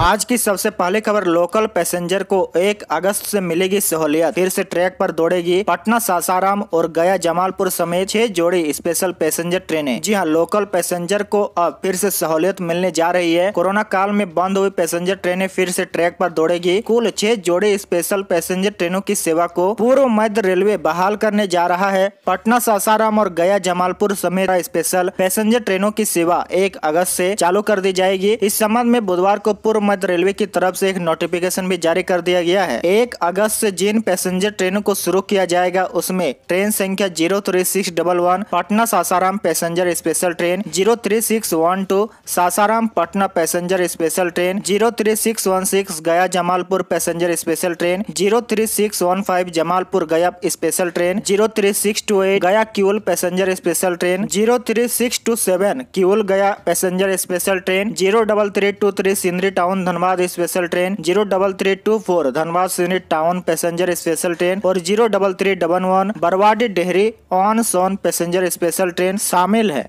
आज की सबसे पहली खबर लोकल पैसेंजर को एक अगस्त से मिलेगी सहूलियत फिर से ट्रैक पर दौड़ेगी पटना सासाराम और गया जमालपुर समेत छह जोड़ी स्पेशल पैसेंजर ट्रेनें जी हां लोकल पैसेंजर को अब फिर से सहूलियत मिलने जा रही है कोरोना काल में बंद हुई पैसेंजर ट्रेनें फिर से ट्रैक पर दौड़ेगी कुल छह जोड़ी स्पेशल पैसेंजर ट्रेनों की सेवा को पूर्व मध्य रेलवे बहाल करने जा रहा है पटना सासाराम और गया जमालपुर समेत स्पेशल पैसेंजर ट्रेनों की सेवा एक अगस्त ऐसी चालू कर दी जाएगी इस संबंध में बुधवार को पूर्व मध्य रेलवे की तरफ से एक नोटिफिकेशन भी जारी कर दिया गया है एक अगस्त से जिन पैसेंजर ट्रेनों को शुरू किया जाएगा उसमें ट्रेन संख्या zero three six double one Patna Sasaram passenger special train zero three six one two Sasaram Patna passenger special train zero three six one six Gaya Jamalpur passenger special train zero three six one five Jamalpur Gaya special train zero three six two eight Gaya Kiul passenger special train zero three six two seven Kiul Gaya passenger special train zero double three two three Sindri town town Dhanbad special train zero double three two four Dhanbad Sini town passenger special train और zero double three double one Barwadih Dehri on Sone passenger special train शामिल है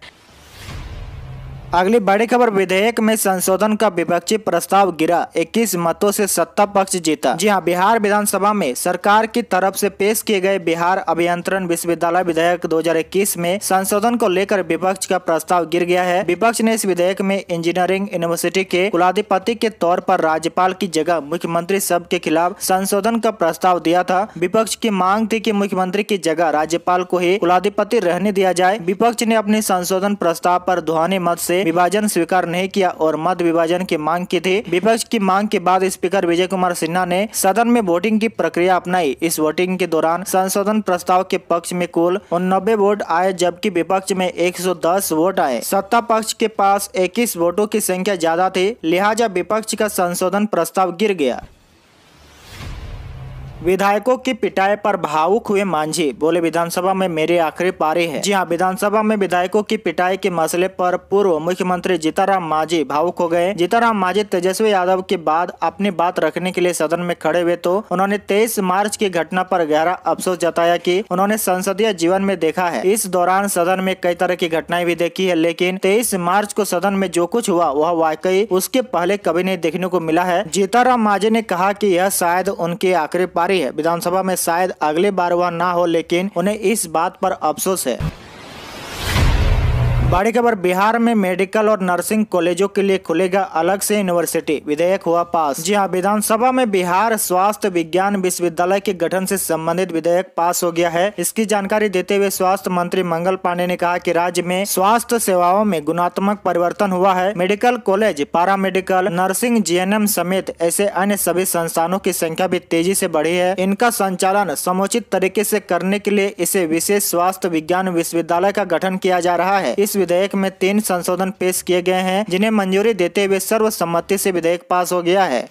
अगली बड़ी खबर विधेयक में संशोधन का विपक्षी प्रस्ताव गिरा 21 मतों से सत्ता पक्ष जीता जी हां बिहार विधानसभा में सरकार की तरफ से पेश किए गए बिहार अभियंत्रण विश्वविद्यालय विधेयक 2021 में संशोधन को लेकर विपक्ष का प्रस्ताव गिर गया है विपक्ष ने इस विधेयक में इंजीनियरिंग यूनिवर्सिटी के कुलाधिपति के तौर पर राज्यपाल की जगह मुख्यमंत्री सब के खिलाफ संशोधन का प्रस्ताव दिया था विपक्ष की मांग थी की मुख्यमंत्री की जगह राज्यपाल को ही कुलाधिपति रहने दिया जाए विपक्ष ने अपने संशोधन प्रस्ताव आरोप ध्वनि मत ऐसी विभाजन स्वीकार नहीं किया और मत विभाजन की मांग की थी विपक्ष की मांग के बाद स्पीकर विजय कुमार सिन्हा ने सदन में वोटिंग की प्रक्रिया अपनाई इस वोटिंग के दौरान संशोधन प्रस्ताव के पक्ष में कुल उन्नबे वोट आए जबकि विपक्ष में एक वोट आए सत्ता पक्ष के पास इक्कीस वोटों की संख्या ज्यादा थी लिहाजा विपक्ष का संशोधन प्रस्ताव गिर गया विधायकों की पिटाई पर भावुक हुए मांझी बोले विधानसभा में मेरी आखिरी पारी है जी हाँ विधानसभा में विधायकों की पिटाई के मसले पर पूर्व मुख्यमंत्री जीताराम मांझी भावुक हो गए जीताराम मांझी तेजस्वी यादव के बाद अपनी बात रखने के लिए सदन में खड़े हुए तो उन्होंने तेईस मार्च की घटना आरोप गहरा अफसोस जताया की उन्होंने संसदीय जीवन में देखा है इस दौरान सदन में कई तरह की घटनाएं भी देखी है लेकिन तेईस मार्च को सदन में जो कुछ हुआ वह वाकई उसके पहले कभी नहीं देखने को मिला है जीताराम मांझी ने कहा की यह शायद उनकी आखिरी पारी रही है विधानसभा में शायद अगले बार वह ना हो लेकिन उन्हें इस बात पर अफसोस है बड़ी खबर बिहार में मेडिकल और नर्सिंग कॉलेजों के लिए खुलेगा अलग से यूनिवर्सिटी विधेयक हुआ पास जी हाँ विधानसभा में बिहार स्वास्थ्य विज्ञान विश्वविद्यालय के गठन से संबंधित विधेयक पास हो गया है इसकी जानकारी देते हुए स्वास्थ्य मंत्री मंगल पांडे ने कहा कि राज्य में स्वास्थ्य सेवाओं में गुणात्मक परिवर्तन हुआ है medical college para medical nursing GNM समेत ऐसे अन्य सभी संस्थानों की संख्या भी तेजी ऐसी बढ़ी है इनका संचालन समुचित तरीके ऐसी करने के लिए इसे विशेष स्वास्थ्य विज्ञान विश्वविद्यालय का गठन किया जा रहा है इस विधेयक में तीन संशोधन पेश किए गए हैं जिन्हें मंजूरी देते हुए सर्वसम्मति से विधेयक पास हो गया है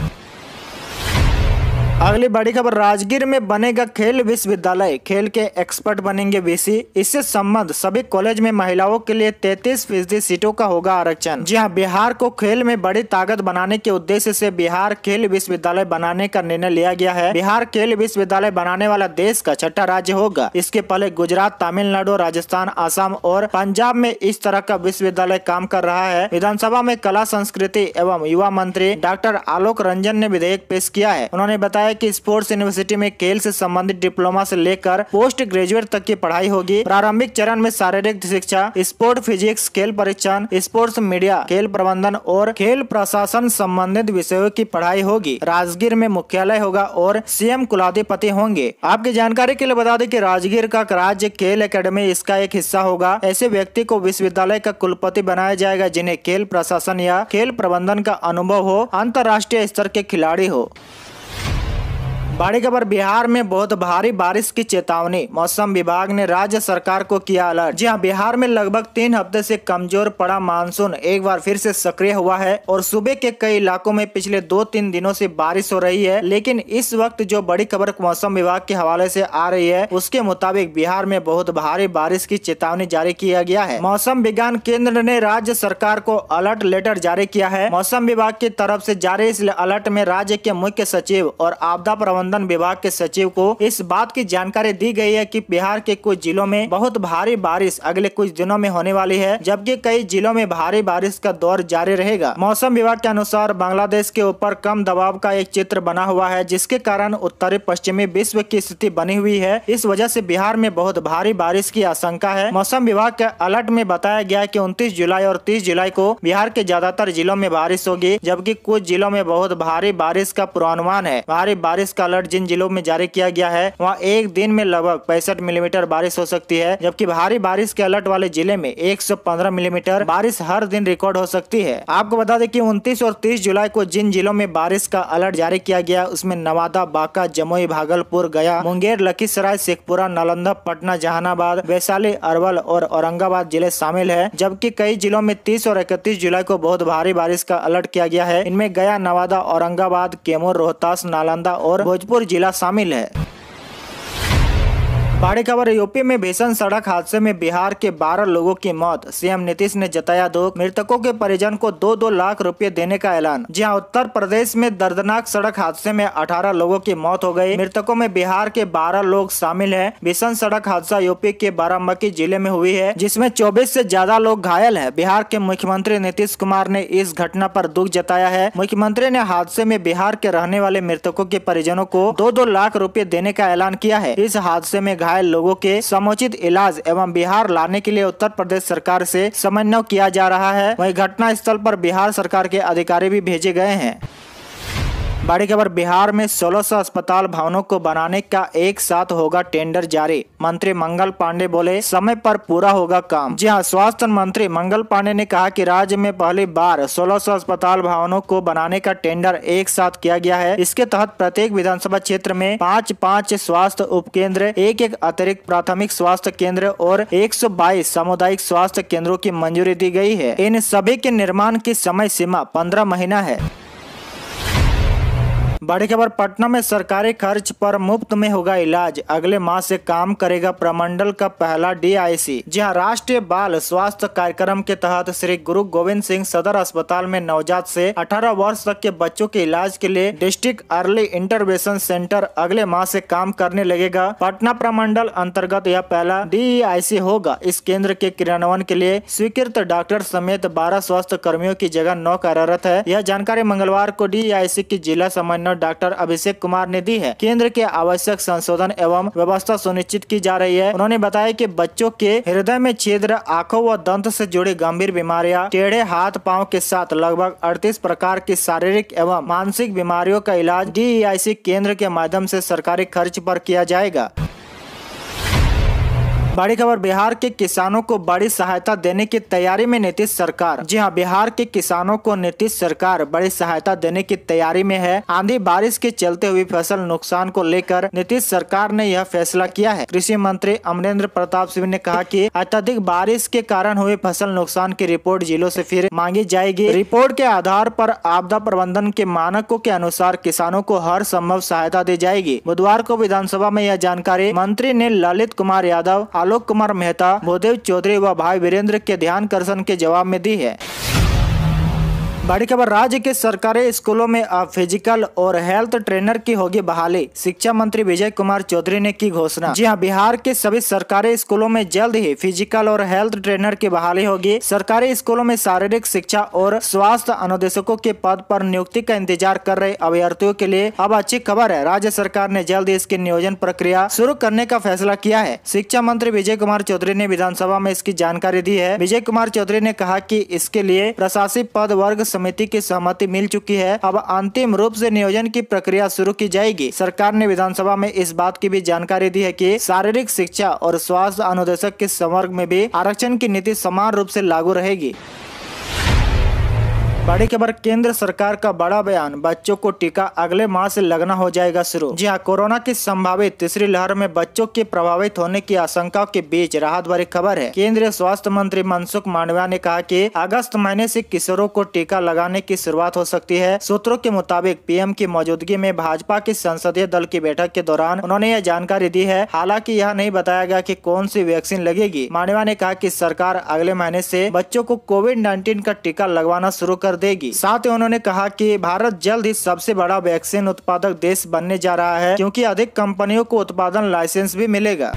अगली बड़ी खबर राजगीर में बनेगा खेल विश्वविद्यालय खेल के एक्सपर्ट बनेंगे बीसी इससे संबंध सभी कॉलेज में महिलाओं के लिए 33 फीसदी सीटों का होगा आरक्षण जी हाँ बिहार को खेल में बड़ी ताकत बनाने के उद्देश्य से बिहार खेल विश्वविद्यालय बनाने का निर्णय लिया गया है बिहार खेल विश्वविद्यालय बनाने वाला देश का छठा राज्य होगा इसके पहले गुजरात तमिलनाडु राजस्थान आसाम और पंजाब में इस तरह का विश्वविद्यालय काम कर रहा है विधानसभा में कला संस्कृति एवं युवा मंत्री डॉक्टर आलोक रंजन ने विधेयक पेश किया है उन्होंने बताया है कि स्पोर्ट्स यूनिवर्सिटी में खेल से संबंधित डिप्लोमा से लेकर पोस्ट ग्रेजुएट तक की पढ़ाई होगी प्रारंभिक चरण में शारीरिक शिक्षा स्पोर्ट फिजिक्स खेल परीक्षण स्पोर्ट्स मीडिया खेल प्रबंधन और खेल प्रशासन संबंधित विषयों की पढ़ाई होगी राजगीर में मुख्यालय होगा और सीएम कुलाधिपति होंगे आपकी जानकारी के लिए बता दें की राजगीर का राज्य खेल अकेडमी इसका एक हिस्सा होगा ऐसे व्यक्ति को विश्वविद्यालय का कुलपति बनाया जाएगा जिन्हें खेल प्रशासन या खेल प्रबंधन का अनुभव हो अंतर्राष्ट्रीय स्तर के खिलाड़ी हो बड़ी खबर बिहार में बहुत भारी बारिश की चेतावनी मौसम विभाग ने राज्य सरकार को किया अलर्ट जी हाँ बिहार में लगभग तीन हफ्ते से कमजोर पड़ा मानसून एक बार फिर से सक्रिय हुआ है और सुबह के कई इलाकों में पिछले दो तीन दिनों से बारिश हो रही है लेकिन इस वक्त जो बड़ी खबर मौसम विभाग के हवाले ऐसी आ रही है उसके मुताबिक बिहार में बहुत भारी बारिश की चेतावनी जारी किया गया है मौसम विज्ञान केंद्र ने राज्य सरकार को अलर्ट लेटर जारी किया है मौसम विभाग की तरफ ऐसी जारी इस अलर्ट में राज्य के मुख्य सचिव और आपदा प्रबंधन प्रबंधन विभाग के सचिव को इस बात की जानकारी दी गई है कि बिहार के कुछ जिलों में बहुत भारी बारिश अगले कुछ दिनों में होने वाली है जबकि कई जिलों में भारी बारिश का दौर जारी रहेगा मौसम विभाग के अनुसार बांग्लादेश के ऊपर कम दबाव का एक चित्र बना हुआ है जिसके कारण उत्तरी पश्चिमी विश्व की स्थिति बनी हुई है इस वजह ऐसी बिहार में बहुत भारी बारिश की आशंका है मौसम विभाग के अलर्ट में बताया गया की उनतीस जुलाई और तीस जुलाई को बिहार के ज्यादातर जिलों में बारिश होगी जबकि कुछ जिलों में बहुत भारी बारिश का पूर्वानुमान है भारी बारिश का अलर्ट अलर्ट जिन जिलों में जारी किया गया है वहाँ एक दिन में लगभग पैंसठ मिलीमीटर बारिश हो सकती है जबकि भारी बारिश के अलर्ट वाले जिले में एक मिलीमीटर बारिश हर दिन रिकॉर्ड हो सकती है आपको बता दें की उन्तीस और तीस जुलाई को जिन जिलों में बारिश का अलर्ट जारी किया गया उसमें नवादा बांका जमुई भागलपुर गया मुंगेर लखीसराय शेखपुरा नालंदा पटना जहानाबाद वैशाली अरवल और औरंगाबाद जिले शामिल है जबकि कई जिलों में तीस और इकतीस जुलाई को बहुत भारी बारिश का अलर्ट किया गया है इनमें गया नवादा औरंगाबाद कैमूर रोहतास नालंदा और भोजपुर लखीमपुर जिला शामिल है बड़ी खबर यूपी में भीषण सड़क हादसे में बिहार के 12 लोगों की मौत सीएम नीतीश ने जताया दुख मृतकों के परिजन को दो दो लाख रुपए देने का ऐलान जहां उत्तर प्रदेश में दर्दनाक सड़क हादसे में 18 लोगों की मौत हो गई मृतकों में बिहार के 12 लोग शामिल हैं भीषण सड़क हादसा यूपी के बारामकी जिले में हुई है जिसमे चौबीस ऐसी ज्यादा लोग घायल है बिहार के मुख्यमंत्री नीतीश कुमार ने इस घटना आरोप दुख जताया है मुख्यमंत्री ने हादसे में बिहार के रहने वाले मृतकों के परिजनों को दो दो लाख रूपए देने का ऐलान किया है इस हादसे में घायल लोगों के समुचित इलाज एवं बिहार लाने के लिए उत्तर प्रदेश सरकार से समन्वय किया जा रहा है वही घटना स्थल पर बिहार सरकार के अधिकारी भी भेजे गए हैं बड़ी खबर बिहार में 1600 अस्पताल भवनों को बनाने का एक साथ होगा टेंडर जारी मंत्री मंगल पांडे बोले समय पर पूरा होगा काम जी हाँ स्वास्थ्य मंत्री मंगल पांडे ने कहा कि राज्य में पहली बार 1600 अस्पताल भवनों को बनाने का टेंडर एक साथ किया गया है इसके तहत प्रत्येक विधानसभा क्षेत्र में पाँच पाँच स्वास्थ्य उप केंद्र एक एक अतिरिक्त प्राथमिक स्वास्थ्य केंद्र और बाईस सामुदायिक स्वास्थ्य केंद्रों की मंजूरी दी गयी है इन सभी के निर्माण की समय सीमा पंद्रह महीना है बड़ी खबर पटना में सरकारी खर्च पर मुफ्त में होगा इलाज अगले माह से काम करेगा प्रमंडल का पहला डीआईसी जहां राष्ट्रीय बाल स्वास्थ्य कार्यक्रम के तहत श्री गुरु गोविंद सिंह सदर अस्पताल में नवजात से 18 वर्ष तक के बच्चों के इलाज के लिए डिस्ट्रिक्ट अर्ली इंटरवेंशन सेंटर अगले माह से काम करने लगेगा पटना प्रमंडल अंतर्गत यह पहला डी होगा इस केंद्र के क्रियान्वयन के लिए स्वीकृत डॉक्टर समेत बारह स्वास्थ्य कर्मियों की जगह नौ कार्यरत है यह जानकारी मंगलवार को डी की जिला समन्वय डॉक्टर अभिषेक कुमार ने दी है केंद्र के आवश्यक संशोधन एवं व्यवस्था सुनिश्चित की जा रही है उन्होंने बताया की बच्चों के हृदय में छिद्र आंखों व दंत से जुड़ी गंभीर बीमारियां टेढ़े हाथ पांव के साथ लगभग 38 प्रकार की शारीरिक एवं मानसिक बीमारियों का इलाज डी केंद्र के माध्यम ऐसी सरकारी खर्च आरोप किया जाएगा बड़ी खबर बिहार के किसानों को बड़ी सहायता देने की तैयारी में नीतीश सरकार जी हाँ बिहार के किसानों को नीतीश सरकार बड़ी सहायता देने की तैयारी में है आंधी बारिश के चलते हुई फसल नुकसान को लेकर नीतीश सरकार ने यह फैसला किया है कृषि मंत्री अमरेंद्र प्रताप सिंह ने कहा की अत्यधिक बारिश के कारण हुए फसल नुकसान की रिपोर्ट जिलों ऐसी फिर मांगी जाएगी रिपोर्ट के आधार आरोप आपदा प्रबंधन के मानकों के अनुसार किसानों को हर संभव सहायता दी जाएगी बुधवार को विधानसभा में यह जानकारी मंत्री ने ललित कुमार यादव आलोक कुमार मेहता बोधेव चौधरी व भाई वीरेंद्र के ध्यान कर्षण के जवाब में दी है बड़ी खबर राज्य के सरकारी स्कूलों में अब फिजिकल और हेल्थ ट्रेनर की होगी बहाली शिक्षा मंत्री विजय कुमार चौधरी ने की घोषणा जी हां बिहार के सभी सरकारी स्कूलों में जल्द ही फिजिकल और हेल्थ ट्रेनर की बहाली होगी सरकारी स्कूलों में शारीरिक शिक्षा और स्वास्थ्य अनुदेशकों के पद पर नियुक्ति का इंतजार कर रहे अभ्यर्थियों के लिए अब अच्छी खबर है राज्य सरकार ने जल्द इसकी नियोजन प्रक्रिया शुरू करने का फैसला किया है शिक्षा मंत्री विजय कुमार चौधरी ने विधानसभा में इसकी जानकारी दी है विजय कुमार चौधरी ने कहा की इसके लिए प्रशासित पद वर्ग समिति की सहमति मिल चुकी है अब अंतिम रूप से नियोजन की प्रक्रिया शुरू की जाएगी सरकार ने विधानसभा में इस बात की भी जानकारी दी है कि शारीरिक शिक्षा और स्वास्थ्य अनुदेशक के संवर्ग में भी आरक्षण की नीति समान रूप से लागू रहेगी बड़ी खबर केंद्र सरकार का बड़ा बयान बच्चों को टीका अगले माह से लगना हो जाएगा शुरू जी हाँ कोरोना की संभावित तीसरी लहर में बच्चों के प्रभावित होने की आशंका के बीच राहत भरी खबर है केंद्रीय स्वास्थ्य मंत्री मनसुख मांडविया ने कहा कि अगस्त महीने से किशोरों को टीका लगाने की शुरुआत हो सकती है सूत्रों के मुताबिक पीएम की मौजूदगी में भाजपा के संसदीय दल की बैठक के दौरान उन्होंने यह जानकारी दी है हालांकि यह नहीं बताया गया की कौन सी वैक्सीन लगेगी मांडविया ने कहा की सरकार अगले महीने ऐसी बच्चों को कोविड नाइन्टीन का टीका लगवाना शुरू कर कर देगी साथ ही उन्होंने कहा कि भारत जल्द ही सबसे बड़ा वैक्सीन उत्पादक देश बनने जा रहा है क्योंकि अधिक कंपनियों को उत्पादन लाइसेंस भी मिलेगा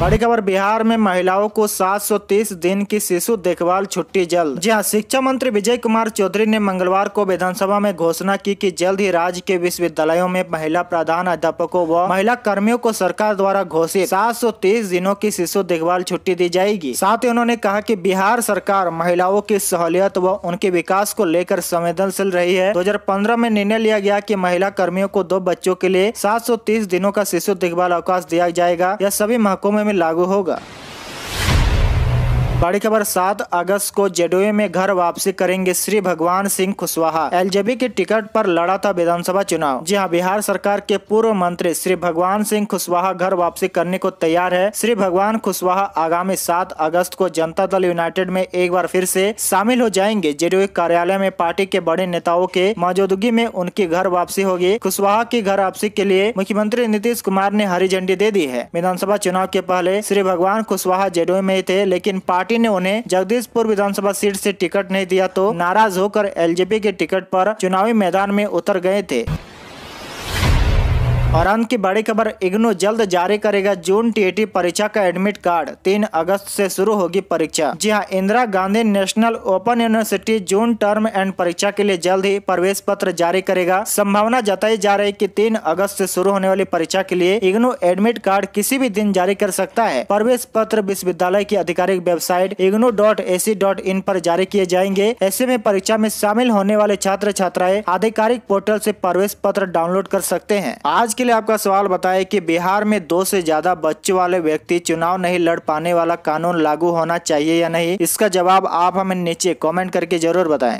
बड़ी खबर बिहार में महिलाओं को 730 दिन की शिशु देखभाल छुट्टी जल्द जी हाँ शिक्षा मंत्री विजय कुमार चौधरी ने मंगलवार को विधानसभा में घोषणा की कि जल्द ही राज्य के विश्वविद्यालयों में महिला प्रधान अध्यापकों व महिला कर्मियों को सरकार द्वारा घोषित 730 दिनों की शिशु देखभाल छुट्टी दी जाएगी साथ ही उन्होंने कहा की बिहार सरकार महिलाओं की सहूलियत व उनके विकास को लेकर संवेदनशील रही है दो में निर्णय लिया गया की महिला कर्मियों को दो बच्चों के लिए सात दिनों का शिशु देखभाल अवकाश दिया जाएगा यह सभी महकुमे में लागू होगा बड़ी खबर सात अगस्त को जेडीयू में घर वापसी करेंगे श्री भगवान सिंह कुशवाहा एलजेबी के टिकट पर लड़ा था विधानसभा चुनाव जी हाँ बिहार सरकार के पूर्व मंत्री श्री भगवान सिंह कुशवाहा घर वापसी करने को तैयार है श्री भगवान कुशवाहा आगामी सात अगस्त को जनता दल यूनाइटेड में एक बार फिर से शामिल हो जाएंगे जेडीयू कार्यालय में पार्टी के बड़े नेताओं के मौजूदगी में उनकी घर वापसी होगी कुशवाहा की घर वापसी के लिए मुख्यमंत्री नीतीश कुमार ने हरी झंडी दे दी है विधानसभा चुनाव के पहले श्री भगवान कुशवाहा जेडीयू में थे लेकिन पार्टी पार्टी ने उन्हें जगदीशपुर विधानसभा सीट से टिकट नहीं दिया तो नाराज होकर एलजेपी के टिकट पर चुनावी मैदान में उतर गए थे और अंत की बड़ी खबर इग्नो जल्द जारी करेगा जून टी परीक्षा का एडमिट कार्ड तीन अगस्त से शुरू होगी परीक्षा जी हाँ Indira Gandhi national open university June term end परीक्षा के लिए जल्द ही प्रवेश पत्र जारी करेगा संभावना जताई जा रही की तीन अगस्त ऐसी शुरू होने वाली परीक्षा के लिए इग्नो एडमिट कार्ड किसी भी दिन जारी कर सकता है प्रवेश पत्र विश्वविद्यालय की आधिकारिक website IGNOU dot c dot in आरोप जारी किए जाएंगे ऐसे में परीक्षा में शामिल होने वाले छात्र छात्राएं आधिकारिक पोर्टल से प्रवेश पत्र डाउनलोड कर सकते हैं आज के लिए आपका सवाल बताए कि बिहार में दो से ज्यादा बच्चे वाले व्यक्ति चुनाव नहीं लड़ पाने वाला कानून लागू होना चाहिए या नहीं इसका जवाब आप हमें नीचे कमेंट करके जरूर बताएं